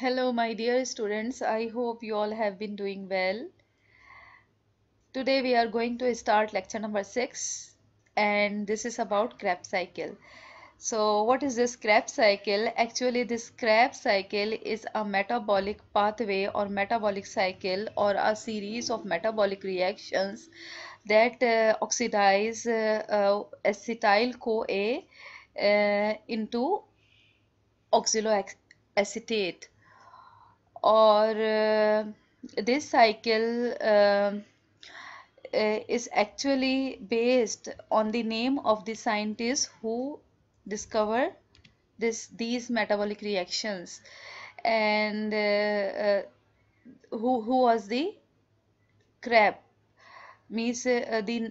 Hello my dear students, I hope you all have been doing well. Today we are going to start lecture number 6 and this is about Krebs cycle. So what is this Krebs cycle? Actually this Krebs cycle is a metabolic pathway or metabolic cycle or a series of metabolic reactions that uh, oxidize uh, uh, acetyl-CoA uh, into oxaloacetate or uh, this cycle uh, uh, is actually based on the name of the scientist who discovered this these metabolic reactions and uh, uh, who who was the crab means uh, the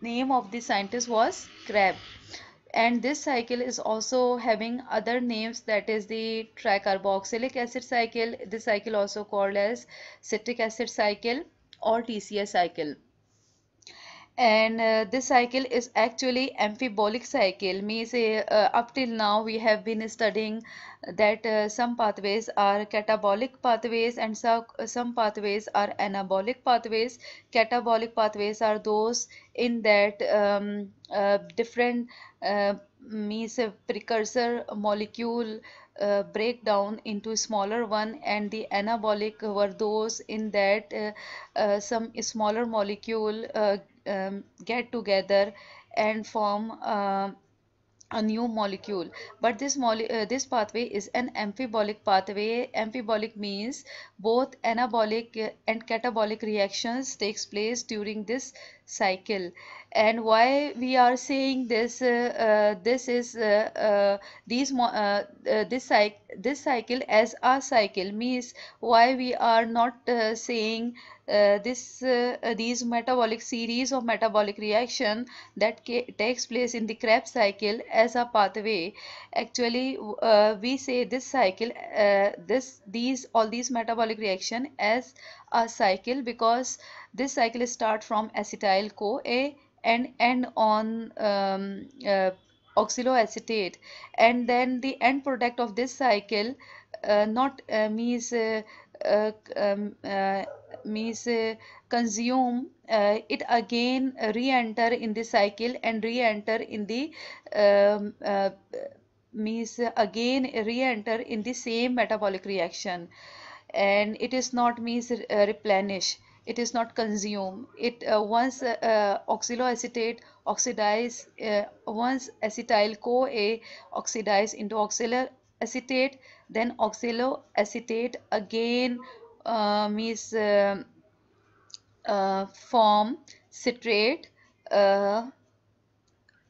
name of the scientist was crab and this cycle is also having other names that is the tricarboxylic acid cycle this cycle also called as citric acid cycle or TCA cycle and uh, this cycle is actually amphibolic cycle means uh, up till now we have been studying that uh, some pathways are catabolic pathways and so, uh, some pathways are anabolic pathways catabolic pathways are those in that um, uh, different uh, means precursor molecule uh, break down into smaller one and the anabolic were those in that uh, uh, some smaller molecule um, get together and form uh, a new molecule but this mole uh, this pathway is an amphibolic pathway amphibolic means both anabolic uh, and catabolic reactions takes place during this cycle and why we are saying this uh, uh, this is uh, uh, these this cycle this cycle as a cycle means why we are not saying uh, this uh, these metabolic series of metabolic reaction that takes place in the Krebs cycle as a pathway actually uh, we say this cycle uh, this these all these metabolic reaction as a cycle because this cycle start from acetyl CoA and end on um, uh, oxaloacetate and then the end product of this cycle uh, not uh, means uh, uh, um, uh, means uh, consume it again re-enter in the cycle and re-enter in the um, means again re-enter in the same metabolic reaction and it is not means replenish it is not consume it uh, once uh, uh, oxaloacetate oxidize once acetyl coa oxidize into oxalyl acetate then oxaloacetate again uh, means uh, uh, form citrate uh,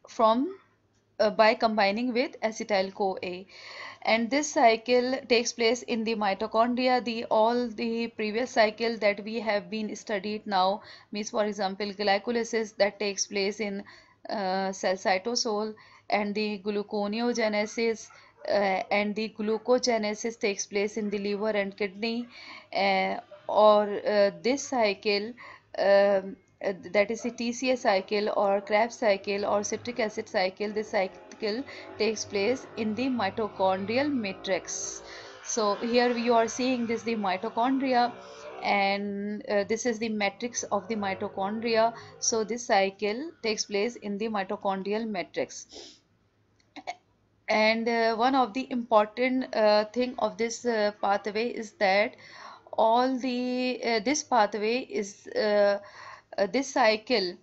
from uh, by combining with acetyl CoA and this cycle takes place in the mitochondria the all the previous cycle that we have been studied now means for example glycolysis that takes place in uh, cell cytosol and the gluconeogenesis uh, and the glucogenesis takes place in the liver and kidney uh, or uh, this cycle um, uh, that is the TCA cycle or Krebs cycle or citric acid cycle this cycle takes place in the mitochondrial matrix so here you are seeing this the mitochondria and uh, this is the matrix of the mitochondria so this cycle takes place in the mitochondrial matrix and uh, one of the important uh, thing of this uh, pathway is that all the uh, this pathway is uh, uh, this cycle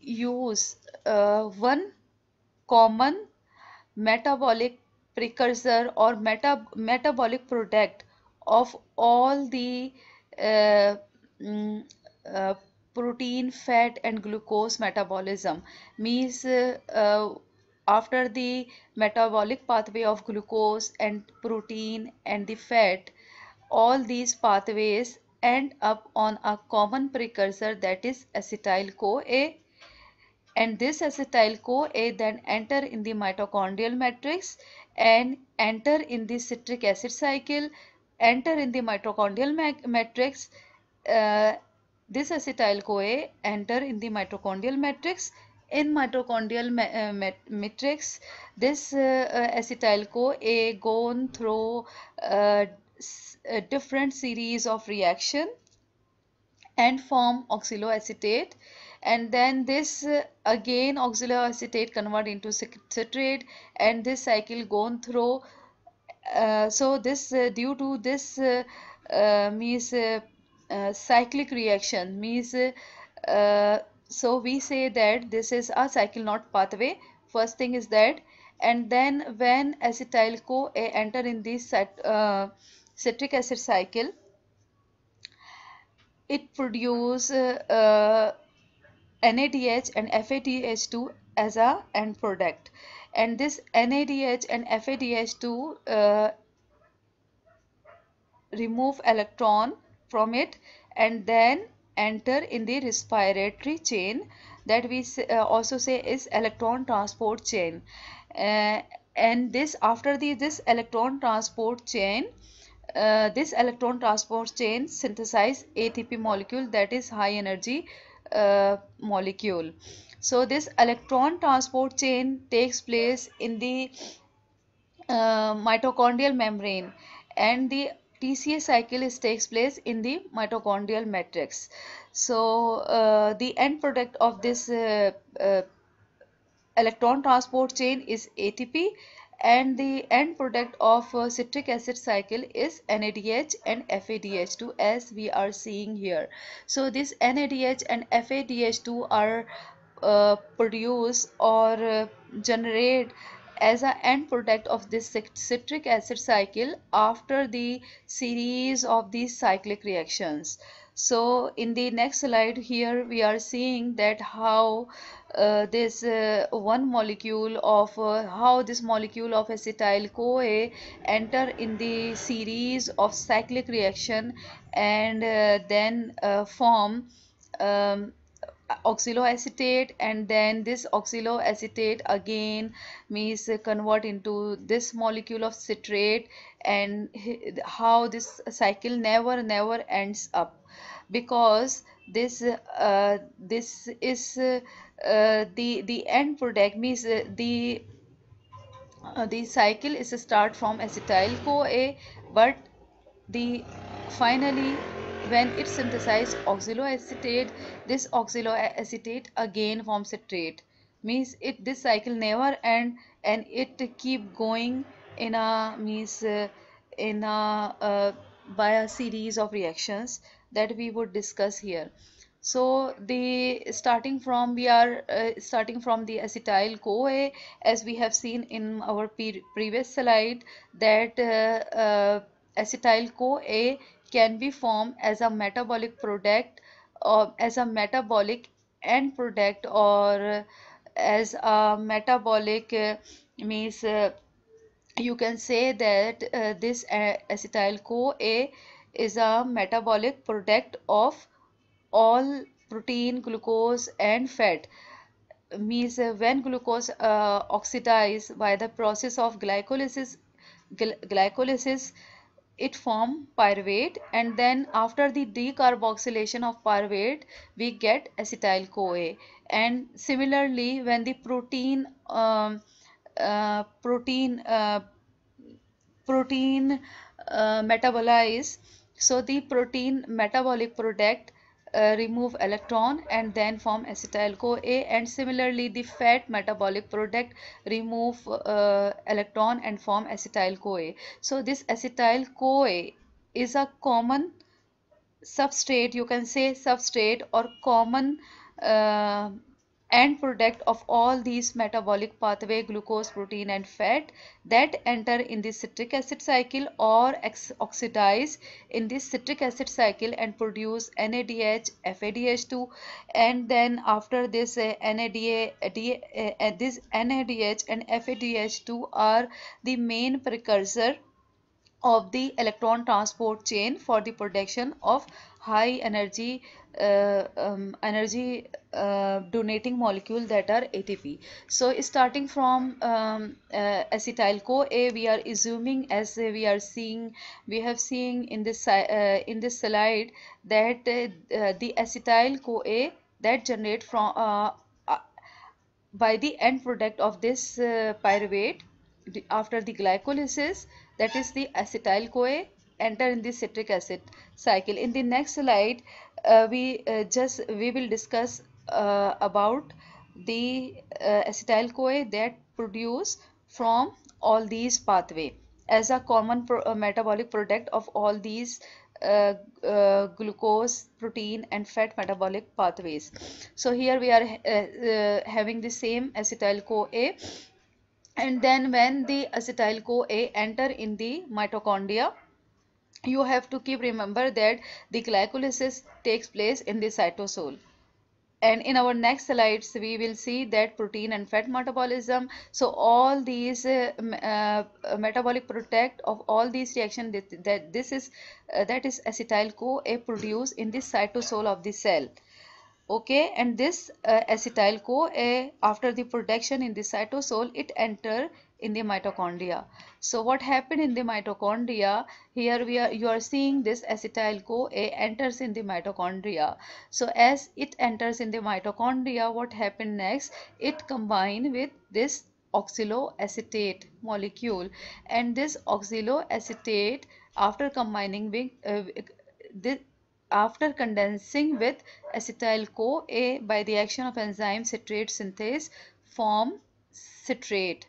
use one common metabolic precursor or meta metabolic product of all the mm, protein fat and glucose metabolism means after the metabolic pathway of glucose and protein and the fat all these pathways end up on a common precursor that is acetyl CoA and this acetyl CoA then enter in the mitochondrial matrix and enter in the citric acid cycle enter in the mitochondrial matrix uh, this acetyl CoA enter in the mitochondrial matrix in mitochondrial uh, matrix this uh, uh, acetyl CoA gone through a different series of reaction and form oxaloacetate and then this uh, again oxaloacetate convert into citrate and this cycle gone through uh, so this uh, due to this means cyclic reaction means so we say that this is a cycle not pathway first thing is that and then when acetyl CoA enter in this uh, citric acid cycle it produce uh, NADH uh, and FADH2 as a end product and this NADH and FADH2 uh, remove electron from it and then enter in the respiratory chain that we uh, also say is electron transport chain uh, and this after the this electron transport chain uh, this electron transport chain synthesize ATP molecule that is high energy uh, molecule so this electron transport chain takes place in the uh, mitochondrial membrane and the TCA cycle is takes place in the mitochondrial matrix. So uh, the end product of this uh, uh, electron transport chain is ATP and the end product of uh, citric acid cycle is NADH and FADH2 as we are seeing here. So this NADH and FADH2 are uh, produced or uh, generate as an end product of this citric acid cycle after the series of these cyclic reactions. So in the next slide here we are seeing that how uh, this uh, one molecule of uh, how this molecule of acetyl CoA enter in the series of cyclic reaction and uh, then uh, form um, oxaloacetate and then this oxaloacetate again means convert into this molecule of citrate and how this cycle never never ends up because this uh, this is uh, uh, the the end product means uh, the uh, the cycle is start from acetyl CoA but the finally when it synthesizes oxaloacetate this oxaloacetate again forms citrate means it this cycle never end and it keep going in a means uh, in a uh, by a series of reactions that we would discuss here so the starting from we are uh, starting from the acetyl CoA as we have seen in our pre previous slide that uh, uh, acetyl CoA can be formed as a metabolic product or uh, as a metabolic end product or as a metabolic uh, means uh, you can say that uh, this acetyl CoA is a metabolic product of all protein glucose and fat means uh, when glucose uh, oxidized by the process of glycolysis glycolysis it form pyruvate and then after the decarboxylation of pyruvate we get acetyl CoA and similarly when the protein um, uh, protein uh, protein uh, metabolize so the protein metabolic product uh, remove electron and then form acetyl-CoA and similarly the fat metabolic product remove uh, electron and form acetyl-CoA. So this acetyl-CoA is a common substrate you can say substrate or common uh, and product of all these metabolic pathway glucose protein and fat that enter in the citric acid cycle or oxidize in this citric acid cycle and produce NADH FADH2 and then after this uh, NADA, uh, uh, this NADH and FADH2 are the main precursor of the electron transport chain for the production of high energy uh, um, energy uh, donating molecule that are ATP. So starting from um, uh, acetyl CoA, we are assuming as we are seeing, we have seen in this uh, in this slide that uh, the acetyl CoA that generate from uh, by the end product of this pyruvate after the glycolysis that is the acetyl CoA enter in the citric acid cycle in the next slide uh, we uh, just we will discuss uh, about the uh, acetyl coa that produce from all these pathway as a common pro uh, metabolic product of all these uh, glucose protein and fat metabolic pathways so here we are having the same acetyl coa and then when the acetyl coa enter in the mitochondria you have to keep remember that the glycolysis takes place in the cytosol and in our next slides we will see that protein and fat metabolism so all these uh, uh, metabolic product of all these reaction that, that this is uh, that is acetyl coa produced in the cytosol of the cell okay and this uh, acetyl coa after the production in the cytosol it enter in the mitochondria. So what happened in the mitochondria? Here we are you are seeing this acetyl CoA enters in the mitochondria. So as it enters in the mitochondria, what happened next? It combine with this oxaloacetate molecule and this oxaloacetate after combining with uh, this after condensing with acetyl CoA by the action of enzyme citrate synthase form citrate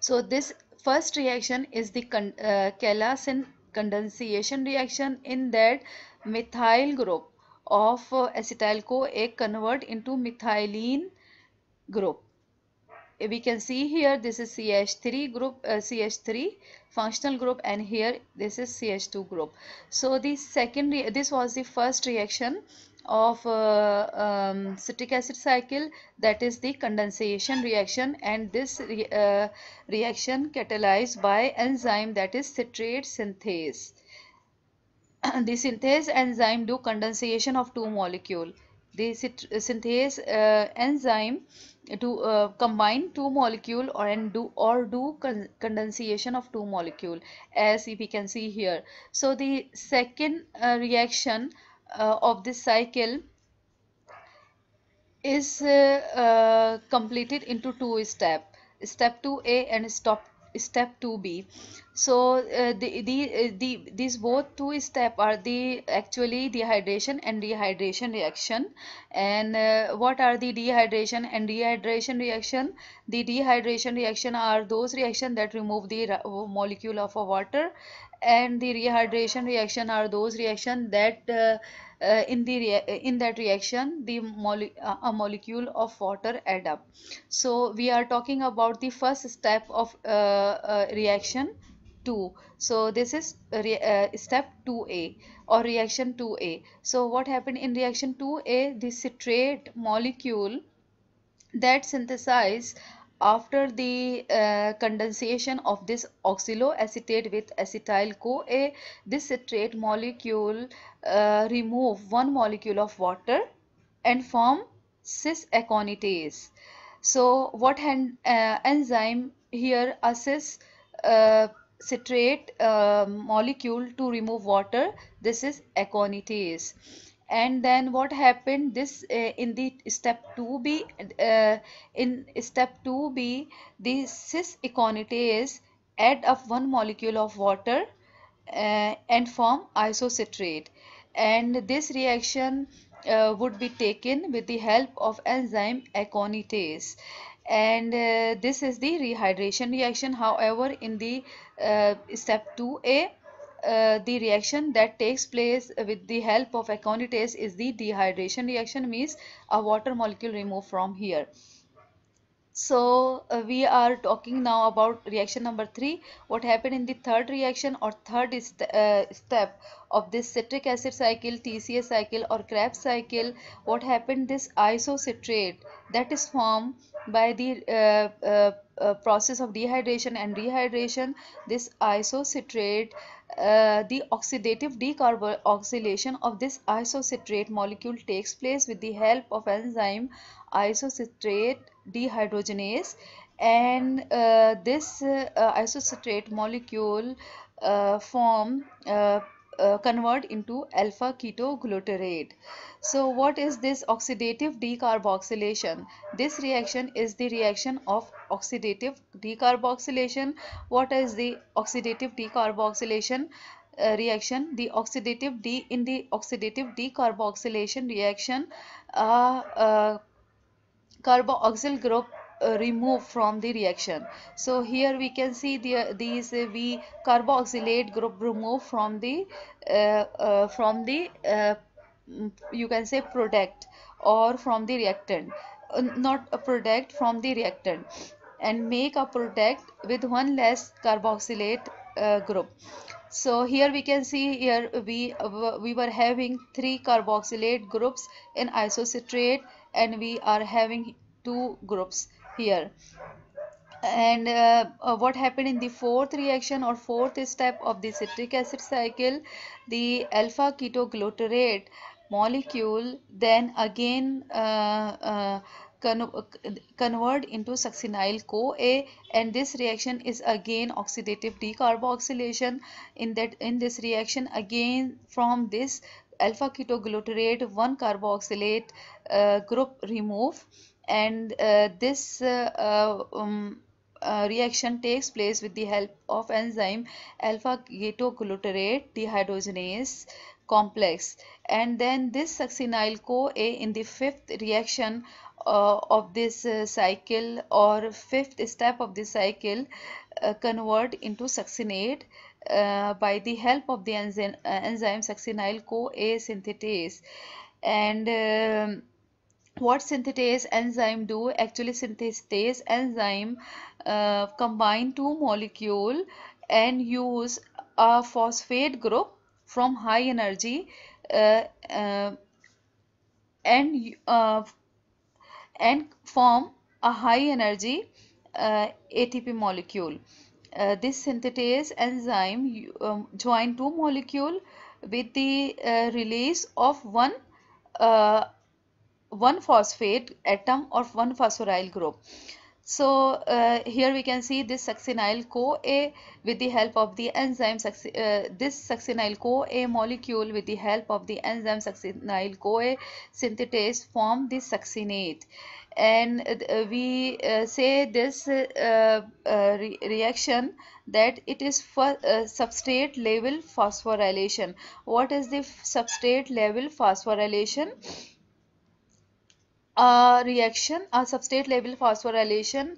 so this first reaction is the con uh, condensation reaction in that methyl group of uh, acetyl CoA convert into methylene group we can see here this is CH3 group uh, CH3 functional group and here this is CH2 group so the second this was the first reaction of uh, um, citric acid cycle that is the condensation reaction and this re uh, reaction catalyzed by enzyme that is citrate synthase the synthase enzyme do condensation of two molecule the synthase uh, enzyme to uh, combine two molecule or and do or do con condensation of two molecule as we can see here so the second uh, reaction uh, of this cycle is uh, uh, completed into two step step 2a and step step 2b so uh, the, the, uh, the these both two step are the actually dehydration and dehydration reaction and uh, what are the dehydration and dehydration reaction the dehydration reaction are those reaction that remove the uh, molecule of a water and the rehydration reaction are those reaction that uh, uh, in the uh, in that reaction the mole uh, a molecule of water add up so we are talking about the first step of uh, uh reaction 2 so this is step 2a or reaction 2a so what happened in reaction 2a the citrate molecule that synthesized after the uh, condensation of this oxaloacetate with acetyl CoA, this citrate molecule uh, remove one molecule of water and form cis aconitase. So what uh, enzyme here assists uh, citrate uh, molecule to remove water? This is aconitase. And then what happened this uh, in the step 2b uh, in step 2b the cis aconitase add up one molecule of water uh, and form isocitrate and this reaction uh, would be taken with the help of enzyme aconitase and uh, this is the rehydration reaction however in the uh, step 2a uh, the reaction that takes place with the help of aconitase is the dehydration reaction means a water molecule removed from here so uh, we are talking now about reaction number 3 what happened in the third reaction or third st uh, step of this citric acid cycle TCA cycle or Krebs cycle what happened this isocitrate that is formed by the uh, uh, uh, process of dehydration and rehydration this isocitrate uh, the oxidative decarboxylation of this isocitrate molecule takes place with the help of enzyme isocitrate dehydrogenase and uh, this uh, uh isocitrate molecule uh, form uh, uh, convert into alpha ketoglutarate so what is this oxidative decarboxylation this reaction is the reaction of oxidative decarboxylation what is the oxidative decarboxylation uh, reaction the oxidative d in the oxidative decarboxylation reaction uh, uh, carboxyl group uh, removed from the reaction so here we can see the these uh, we carboxylate group removed from the uh, uh from the uh, you can say product or from the reactant uh, not a product from the reactant and make a product with one less carboxylate group so here we can see here we we were having three carboxylate groups in isocitrate and we are having two groups here and uh, uh, what happened in the fourth reaction or fourth step of the citric acid cycle the alpha ketoglutarate molecule then again uh, uh convert into succinyl CoA and this reaction is again oxidative decarboxylation in that in this reaction again from this alpha ketoglutarate 1 carboxylate uh, group remove and uh, this uh, uh, um, uh, reaction takes place with the help of enzyme alpha ketoglutarate dehydrogenase complex and then this succinyl CoA in the fifth reaction uh, of this uh, cycle or fifth step of the cycle uh, convert into succinate uh, by the help of the enzyme, uh, enzyme succinyl CoA synthetase. And um, what synthetase enzyme do? Actually, synthetase enzyme uh, combine two molecule and use a phosphate group from high energy uh, uh, and uh, and form a high energy ATP molecule uh, this synthetase enzyme um, join two molecule with the uh, release of one uh, one phosphate atom or one phosphoryl group so uh, here we can see this succinyl CoA with the help of the enzyme uh, this succinyl CoA molecule with the help of the enzyme succinyl CoA synthetase form the succinate and uh, we uh, say this uh, uh, re reaction that it is for substrate level phosphorylation what is the substrate level phosphorylation a reaction a substrate level phosphorylation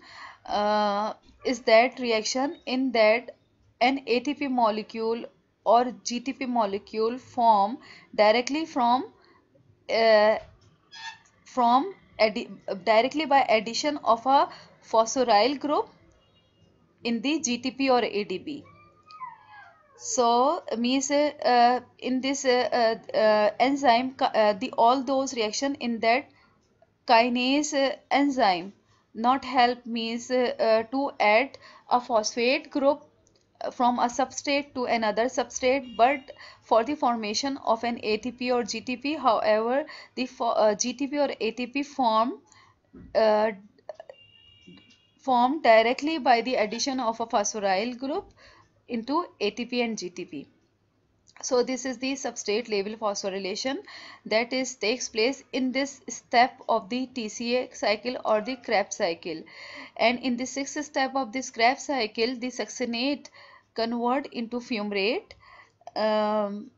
uh, is that reaction in that an ATP molecule or GTP molecule form directly from uh, from directly by addition of a phosphoryl group in the GTP or ADP. So means uh, in this uh, uh, uh, enzyme the all those reaction in that kinase uh, enzyme not help means uh, uh, to add a phosphate group from a substrate to another substrate but for the formation of an ATP or GTP however the uh, GTP or ATP form uh, formed directly by the addition of a phosphoryl group into ATP and GTP so this is the substrate label phosphorylation that is takes place in this step of the TCA cycle or the Krebs cycle and in the sixth step of this Krebs cycle the succinate convert into fumarate um,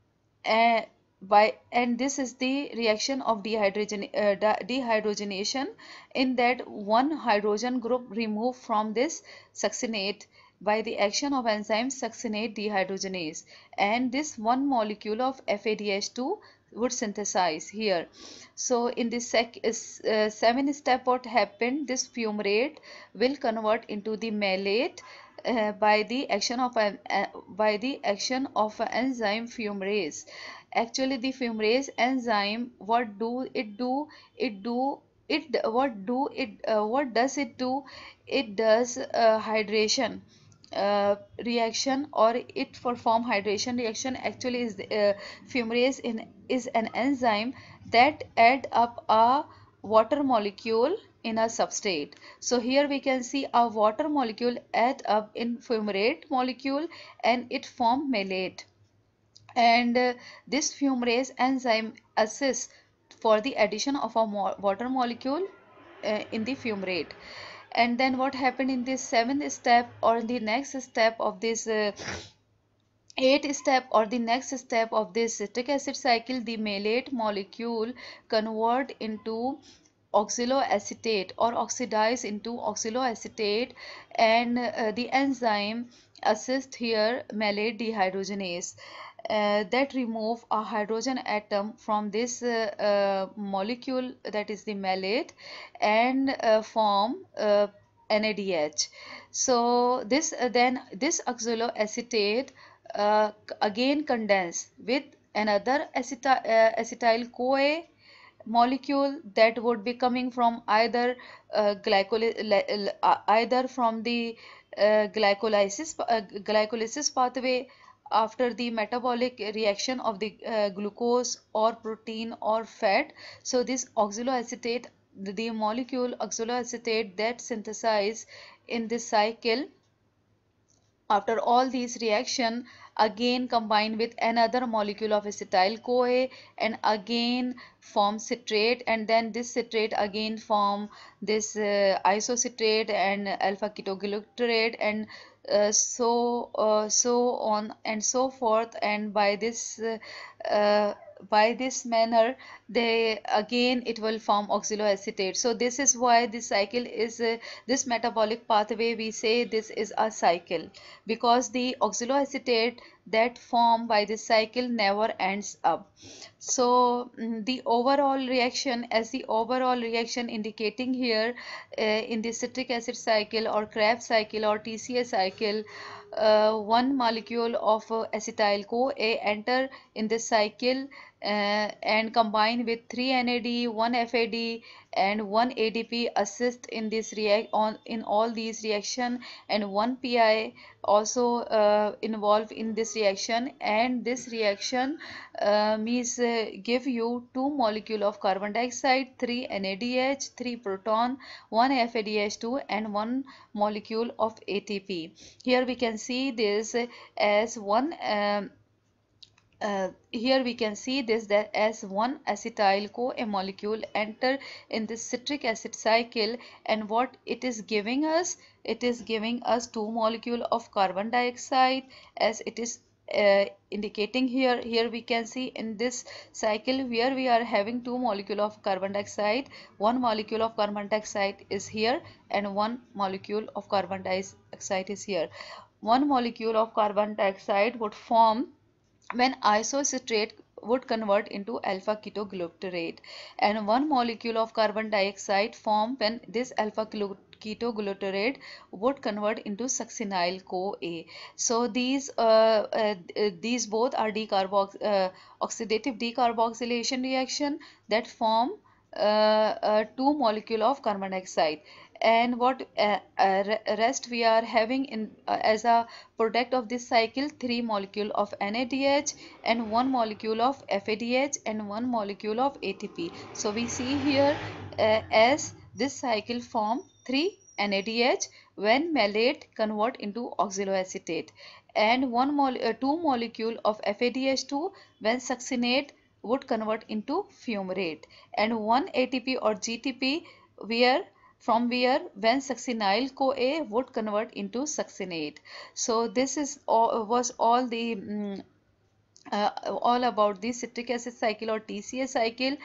and by and this is the reaction of dehydrogen uh, dehydrogenation in that one hydrogen group removed from this succinate by the action of enzyme succinate dehydrogenase and this one molecule of FADH2 would synthesize here. So in the sec, uh, uh, seven step what happened this fumarate will convert into the malate uh, by the action of an uh, by the action of enzyme fumarase. Actually the fumarase enzyme what do it do it do it what do it uh, what does it do it does uh, hydration uh, reaction or it perform hydration reaction actually is uh, fumarase in, is an enzyme that add up a water molecule in a substrate. So here we can see a water molecule add up in fumarate molecule and it form malate. And uh, this fumarase enzyme assists for the addition of a mo water molecule uh, in the fumarate and then what happened in this seventh step or in the next step of this uh, eighth step or the next step of this citric acid cycle the malate molecule convert into oxaloacetate or oxidize into oxaloacetate and uh, the enzyme assist here malate dehydrogenase uh, that remove a hydrogen atom from this uh, uh, molecule that is the malate and uh, form NADH. Uh, so this uh, then this oxaloacetate again condense with another acetyl, acetyl CoA molecule that would be coming from either either from the glycolysis glycolysis pathway after the metabolic reaction of the uh, glucose or protein or fat so this oxaloacetate the molecule oxaloacetate that synthesized in this cycle after all these reaction again combine with another molecule of acetyl CoA and again form citrate and then this citrate again form this uh, isocitrate and alpha ketoglutarate and uh, so uh, so on and so forth and by this uh, by this manner they again it will form oxaloacetate so this is why this cycle is uh, this metabolic pathway we say this is a cycle because the oxaloacetate that form by the cycle never ends up so mm, the overall reaction as the overall reaction indicating here uh, in the citric acid cycle or Krebs cycle or TCA cycle uh, one molecule of uh, acetyl CoA enter in this cycle uh, and combine with 3 NAD, 1 FAD and 1 ADP assist in this react on in all these reaction and 1 PI also uh, involved in this reaction and this reaction uh, means uh, give you two molecule of carbon dioxide 3 NADH 3 proton 1 FADH2 and 1 molecule of ATP here we can see this as one um, uh, here we can see this that as one acetyl CoA molecule enter in this citric acid cycle and what it is giving us it is giving us two molecule of carbon dioxide as it is uh, indicating here here we can see in this cycle where we are having two molecule of carbon dioxide one molecule of carbon dioxide is here and one molecule of carbon dioxide is here one molecule of carbon dioxide would form when isocitrate would convert into alpha ketoglutarate and one molecule of carbon dioxide form when this alpha ketoglutarate would convert into succinyl CoA. So these uh, uh, these both are decarbox uh, oxidative decarboxylation reaction that form uh, uh, 2 molecule of carbon dioxide and what uh, rest we are having in as a product of this cycle 3 molecule of NADH and 1 molecule of FADH and 1 molecule of ATP. So we see here as this cycle form 3 NADH when malate convert into oxaloacetate and one mole, uh, two molecule of FADH2 when succinate would convert into fumarate and 1 ATP or GTP where from where when succinyl CoA would convert into succinate. So this is all, was all the um, uh, all about the citric acid cycle or TCA cycle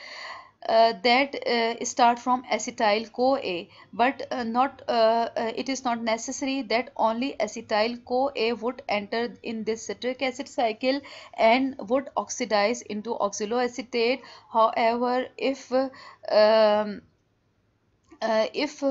uh, that uh, start from acetyl CoA but uh, not uh, uh, it is not necessary that only acetyl CoA would enter in this citric acid cycle and would oxidize into oxaloacetate however if um, uh, if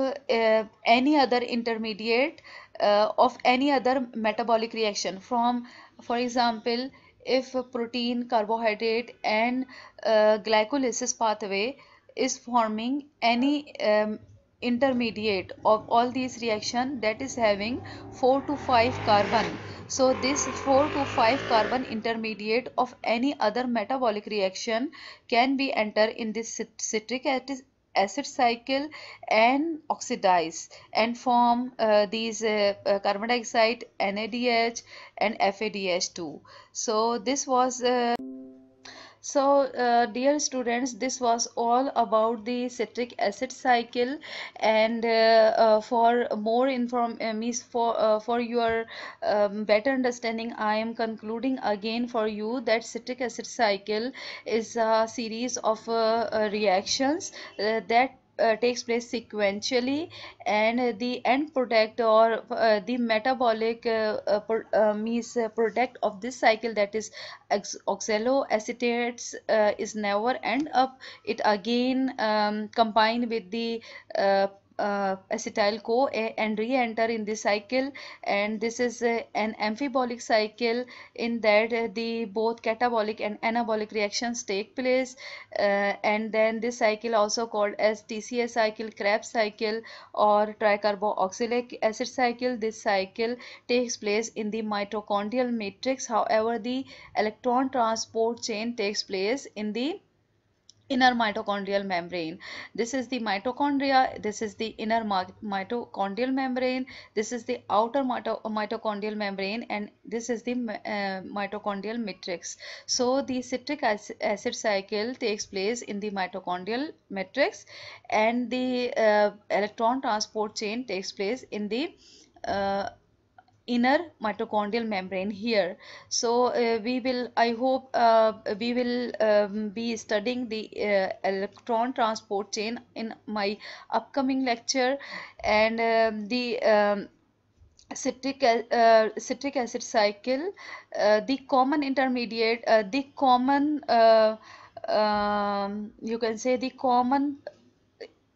any other intermediate of any other metabolic reaction from for example if protein, carbohydrate and uh, glycolysis pathway is forming any um, intermediate of all these reaction that is having 4 to 5 carbon. So this 4 to 5 carbon intermediate of any other metabolic reaction can be enter in this citric acid acid cycle and oxidize and form uh, these uh, uh, carbon dioxide NADH and FADH2 so this was uh, so uh, dear students this was all about the citric acid cycle and uh, uh, for more inform uh, means for uh, for your um, better understanding i am concluding again for you that citric acid cycle is a series of uh, reactions that uh, takes place sequentially and the end product or uh, the metabolic uh, uh, uh means uh, product of this cycle that is oxaloacetates is never end up it again um, combined with the uh, acetyl CoA and re-enter in the cycle and this is uh, an amphibolic cycle in that uh, the both catabolic and anabolic reactions take place uh, and then this cycle also called as TCA cycle, Krebs cycle or tricarboxylic acid cycle. This cycle takes place in the mitochondrial matrix however the electron transport chain takes place in the inner mitochondrial membrane this is the mitochondria this is the inner mitochondrial membrane this is the outer mito mitochondrial membrane and this is the uh, mitochondrial matrix so the citric acid cycle takes place in the mitochondrial matrix and the uh, electron transport chain takes place in the uh, inner mitochondrial membrane here so uh, we will i hope uh, we will um, be studying the uh, electron transport chain in my upcoming lecture and um, the um, citric uh, citric acid cycle uh, the common intermediate uh, the common um, you can say the common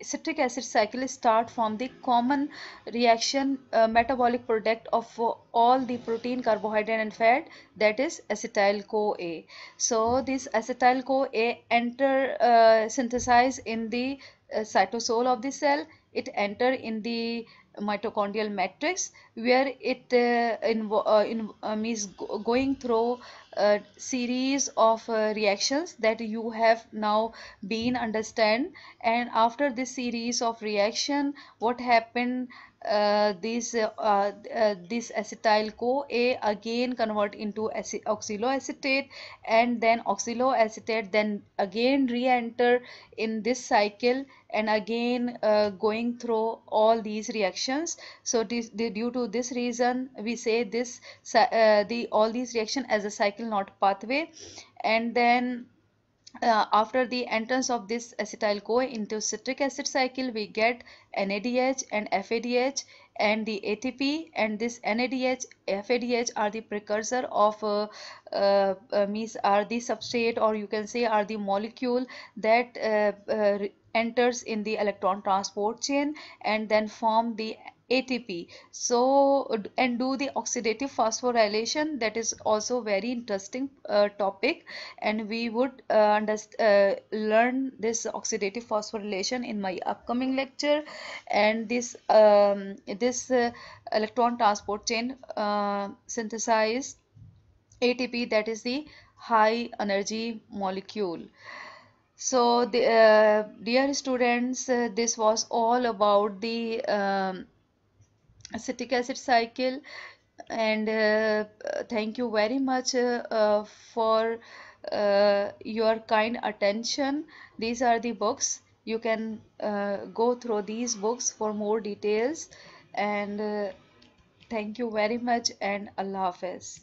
citric acid cycle start from the common reaction uh, metabolic product of uh, all the protein carbohydrate and fat that is acetyl CoA so this acetyl CoA enter uh, synthesize in the uh, cytosol of the cell it enter in the mitochondrial matrix where it uh, uh in, uh, go going through a series of uh, reactions that you have now been understand and after this series of reaction what happened uh, uh, uh, this acetyl CoA again convert into oxaloacetate and then oxaloacetate then again re-enter in this cycle and again uh, going through all these reactions so this, the, due to this reason we say this uh, the all these reaction as a cycle not pathway and then uh, after the entrance of this acetyl CoA into citric acid cycle we get NADH and FADH and the ATP and this NADH FADH are the precursor of uh, uh, uh, means are the substrate or you can say are the molecule that uh, uh, enters in the electron transport chain and then form the ATP so and do the oxidative phosphorylation that is also very interesting uh, topic and we would uh, uh, learn this oxidative phosphorylation in my upcoming lecture and this um, this uh, electron transport chain uh, synthesize ATP that is the high energy molecule so the, uh, dear students this was all about the um, acetic acid cycle and uh, thank you very much uh, uh for uh, your kind attention these are the books you can uh, go through these books for more details and thank you very much and Allah Hafiz